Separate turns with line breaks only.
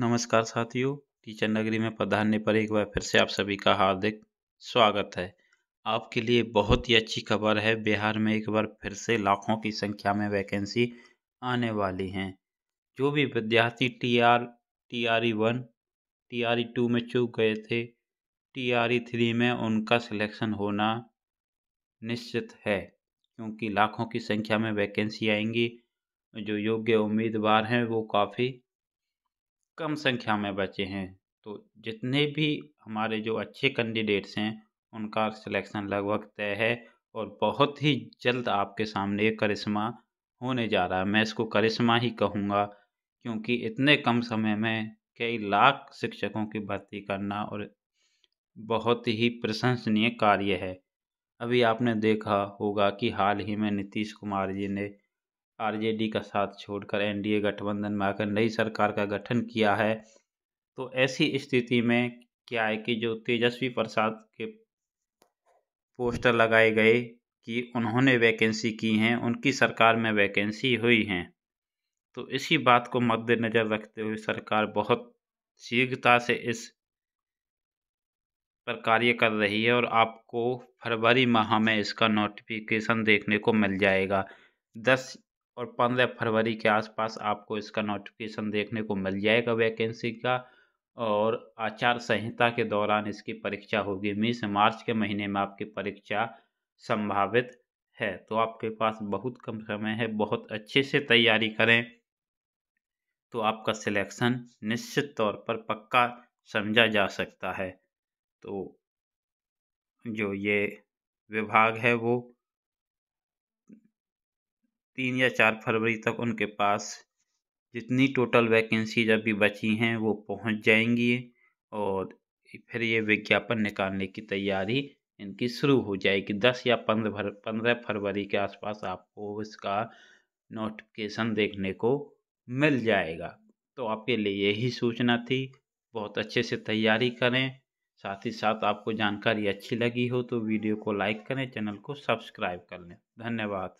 नमस्कार साथियों टीचर नगरी में पधारने पर एक बार फिर से आप सभी का हार्दिक स्वागत है आपके लिए बहुत ही अच्छी खबर है बिहार में एक बार फिर से लाखों की संख्या में वैकेंसी आने वाली हैं जो भी विद्यार्थी T R T R E one T R E two में चूक गए थे टी आर ई थ्री में उनका सिलेक्शन होना निश्चित है क्योंकि लाखों की संख्या में वैकेंसी आएंगी जो योग्य उम्मीदवार हैं वो काफ़ी कम संख्या में बचे हैं तो जितने भी हमारे जो अच्छे कैंडिडेट्स हैं उनका सिलेक्शन लगभग तय है और बहुत ही जल्द आपके सामने करिश्मा होने जा रहा है मैं इसको करिश्मा ही कहूँगा क्योंकि इतने कम समय में कई लाख शिक्षकों की भर्ती करना और बहुत ही प्रशंसनीय कार्य है अभी आपने देखा होगा कि हाल ही में नीतीश कुमार जी ने आरजेडी का साथ छोड़कर एनडीए गठबंधन में आकर नई सरकार का गठन किया है तो ऐसी स्थिति में क्या है कि जो तेजस्वी प्रसाद के पोस्टर लगाए गए कि उन्होंने वैकेंसी की हैं उनकी सरकार में वैकेंसी हुई हैं तो इसी बात को मद्देनज़र रखते हुए सरकार बहुत शीघ्रता से इस पर कार्य कर रही है और आपको फरवरी माह में इसका नोटिफिकेशन देखने को मिल जाएगा दस और पंद्रह फरवरी के आसपास आपको इसका नोटिफिकेशन देखने को मिल जाएगा वैकेंसी का और आचार संहिता के दौरान इसकी परीक्षा होगी मीस मार्च के महीने में आपकी परीक्षा संभावित है तो आपके पास बहुत कम समय है बहुत अच्छे से तैयारी करें तो आपका सिलेक्शन निश्चित तौर पर पक्का समझा जा सकता है तो जो ये विभाग है वो तीन या चार फरवरी तक उनके पास जितनी टोटल वैकेंसीज अभी बची हैं वो पहुंच जाएंगी और फिर ये विज्ञापन निकालने की तैयारी इनकी शुरू हो जाएगी दस या पंद्रह पंद्रह फरवरी के आसपास आपको इसका नोटिफिकेशन देखने को मिल जाएगा तो आपके लिए यही सूचना थी बहुत अच्छे से तैयारी करें साथ ही साथ आपको जानकारी अच्छी लगी हो तो वीडियो को लाइक करें चैनल को सब्सक्राइब कर लें धन्यवाद